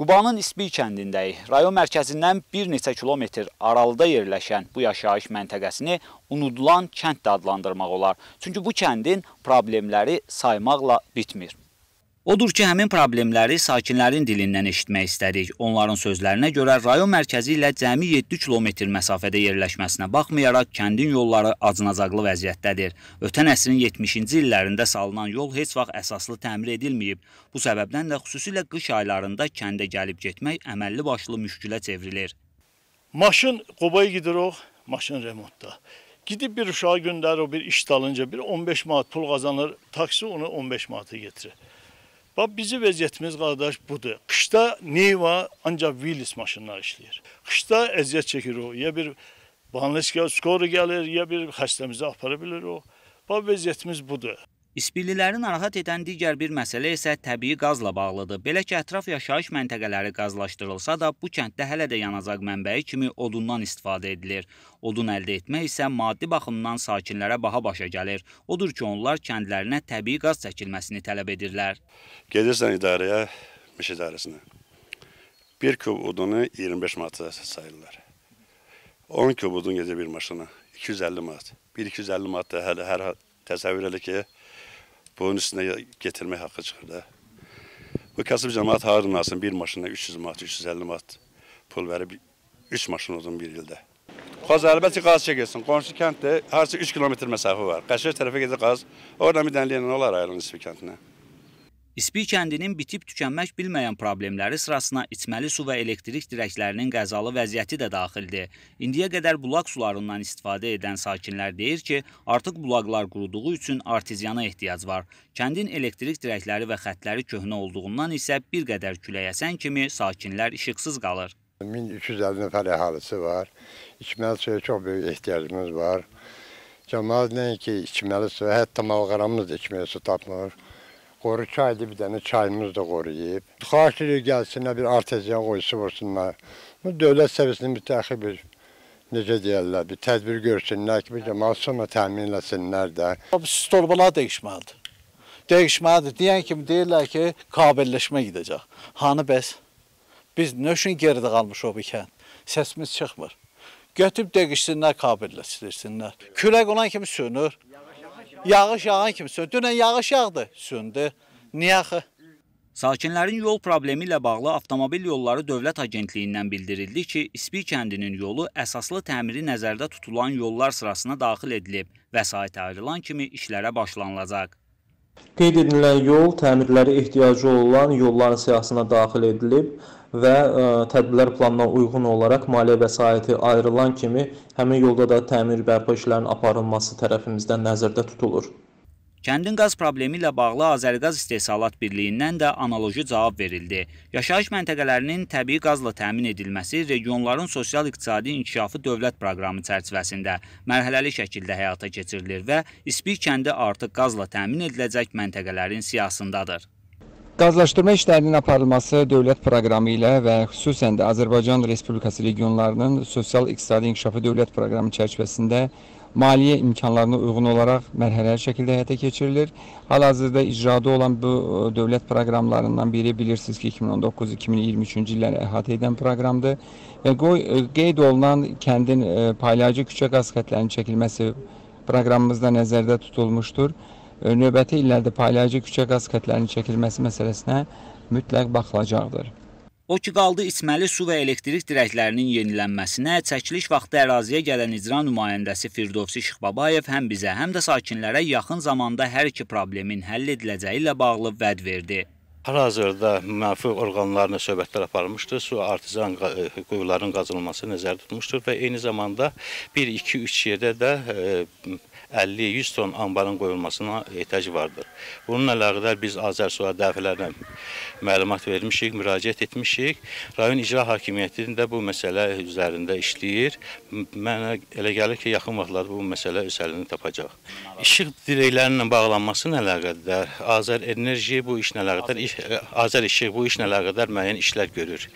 Qubanın İspik kəndindəyik. Rayon mərkəzindən bir neçə kilometr aralıda yerləşən bu yaşayış məntəqəsini unudulan kənd də adlandırmaq olar. Çünki bu kəndin problemləri saymaqla bitmir. Odur ki, həmin problemləri sakinlərin dilindən eşitmək istədik. Onların sözlərinə görə rayon mərkəzi ilə cəmi 7 kilometr məsafədə yerləşməsinə baxmayaraq kəndin yolları acınacaqlı vəziyyətdədir. Ötən əsrin 70-ci illərində salınan yol heç vaxt əsaslı təmir edilməyib. Bu səbəbdən də xüsusilə qış aylarında kəndə gəlib getmək əməlli başlı müşkülə çevrilir. Maşın Qobaya gidirik, maşın remontda. Gidib bir uşağı göndərir, bir iş dalınca bir 15 manat pul qazanır, taksi onu 15 manata getirir. Bax bizim vəziyyətimiz qardaş budur. Qışda Neyva ancaq Willis maşınlar işləyir. Qışda əziyyət çəkir o. Ya bir Banleska skoru gəlir, ya bir xəstəmizə apara bilir o. Bax vəziyyətimiz budur. İspillilərin narahat edən digər bir məsələ isə təbii qazla bağlıdır. Belə ki, ətraf yaşayış məntəqələri qazlaşdırılsa da, bu kənddə hələ də yanacaq mənbəyi kimi odundan istifadə edilir. Odun əldə etmək isə maddi baxımdan sakinlərə baha başa gəlir. Odur ki, onlar kəndlərinə təbii qaz çəkilməsini tələb edirlər. Gedirsən idarəyə, miş idarəsinə. 1 kub odunu 25 manata sayırlar. 10 kub odun gedir bir maşına, 250 manat. 1-250 manat da hələ hər təsəvvür elə ki, Bunun üstüne getirme hakkı çıxır da. Bu kasıb cəmaat hardan bir maşına 300 manat, 350 manat pul verip 3 maşın odun bir ildə. Qaz əlbəttə qaz çəkirsən. Qonşu kənddə harca 3 kilometr məsafə var. Qəşəng tərəfə gedir qaz. Oradan bir dənə olar ayrılın nisbi kəndinə. İspik kəndinin bitib tükənmək bilməyən problemləri sırasına içməli su və elektrik dirəklərinin qəzalı vəziyyəti də daxildir. İndiyə qədər bulaq sularından istifadə edən sakinlər deyir ki, artıq bulaqlar quruduğu üçün arteziana ehtiyac var. Kəndin elektrik dirəkləri və xətləri köhnə olduğundan isə bir qədər külək əsən kimi sakinlər işıqsız qalır. 1350 nəfər əhalisi var. İçməli suya çox böyük ehtiyacımız var. Cəmaat nəinki içməli su, hətta malqaramız da içməyə su tapmır. Qoru çaydı bir dənə çayımız da qoruyub. Xahiş edirik gəlsinlər bir arteziyan qoyusu vursunlar. Bu dövlət səviyyəsində mütəxi bir necə deyirlər, bir tədbir görsünlər ki, bir cəmaat sonra təmin eləsinlər də. Biz torbalar dəyişməlidir. Dəyişməlidir. Deyən kimi deyirlər ki, kabelləşmə gedəcək. Hanı bəs? Biz nöşün geridə qalmış o bir kənd. Səsimiz çıxmır. Götüb dəqişsinlər, kabelləşdirsinlər. Külək olan kimi sönür. Yağış yağan kimi söndü. Dünən yağış yağdı, söndü. Niyə axı? Sakinlərin yol problemi ilə bağlı Avtomobil Yolları Dövlət Agentliyindən bildirildi ki, İspi kəndinin yolu əsaslı təmiri nəzərdə tutulan yollar sırasına daxil edilib. Vəsait ayrılan kimi işlərə başlanılacaq. Qeyd edilən yol təmirlərə ehtiyacı olan yolların siyahısına daxil edilib və e, tədbirlər planına uyğun olaraq maliyyə vəsaiti ayrılan kimi həmin yolda da təmir bərpa işlərinin aparılması tərəfimizdən nəzərdə tutulur. Kəndin qaz problemi ilə bağlı Azərqaz İstehsalat Birliyindən də analoji cavab verildi. Yaşayış məntəqələrinin təbii qazla təmin edilməsi regionların sosial-iqtisadi inkişafı dövlət proqramı çərçivəsində mərhələli şəkildə həyata keçirilir və İspik kəndi artıq qazla təmin ediləcək məntəqələrin siyasındadır. Qazlaşdırma işlərinin aparılması dövlət proqramı ilə və xüsusən də Azərbaycan Respublikası regionlarının sosial-iqtisadi inkişafı dövlət proqramı çərçivəsində maliyyə imkanlarına uyğun olaraq mərhələli şəkildə həyata keçirilir. Hal-hazırda icrada olan bu e, dövlət proqramlarından biri bilirsiniz ki, 2019-2023-cü illəri əhatə edən proqramdır və e, qeyd olunan kəndin e, paylayıcı küçə qaz xətlərinin çəkilməsi proqramımızda nəzərdə tutulmuşdur. Növbəti illərdə paylayıcı küçə qaz xətlərinin çəkilməsi məsələsinə mütləq baxılacaqdır. O ki qaldı içməli su və elektrik dirəklərinin yenilənməsinə, çəkiliş vaxtı əraziyə gələn icra nümayəndəsi Firdovsi Şıxbabayev həm bizə, həm də sakinlərə yaxın zamanda hər iki problemin həll ediləcəyi ilə bağlı vəd verdi. Hal-hazırda müvafiq orqanlarla söhbətlər aparılmışdır. Su artizan e, quyuların qazılması nəzərdə tutmuşdur və eyni zamanda 1 2 3 yerdə də 50-100 e, ton anbarın qoyulmasına ehtiyac vardır. Bununla əlaqədar biz Azərsuya dəfələrlə məlumat vermişik, müraciət etmişik. Rayon icra hakimiyyətinin də bu məsələ üzərində işləyir. Mənə elə gəlir ki, yaxın vaxtlarda bu məsələ öz həllini tapacaq. İşıq dirəkləri ilə bağlanması ilə əlaqədar Azər Enerji bu işlə əlaqədar iş E, Azər İşıq bu işlə əlaqədar müəyyən işlər görür.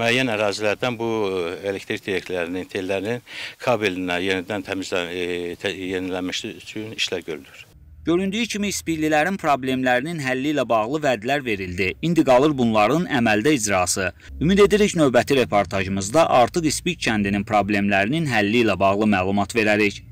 Müəyyən ərazilərdən bu e, elektrik direklərinin, tellərinin kabelinə yenidən təmizlən e, yenilənməsi üçün işlər görülür. Göründüyü kimi ispirlilərin problemlərinin həlli ilə bağlı vədlər verildi. İndi qalır bunların əməldə icrası. Ümid edirik növbəti reportajımızda artıq İspik kəndinin problemlərinin həlli ilə bağlı məlumat verərik.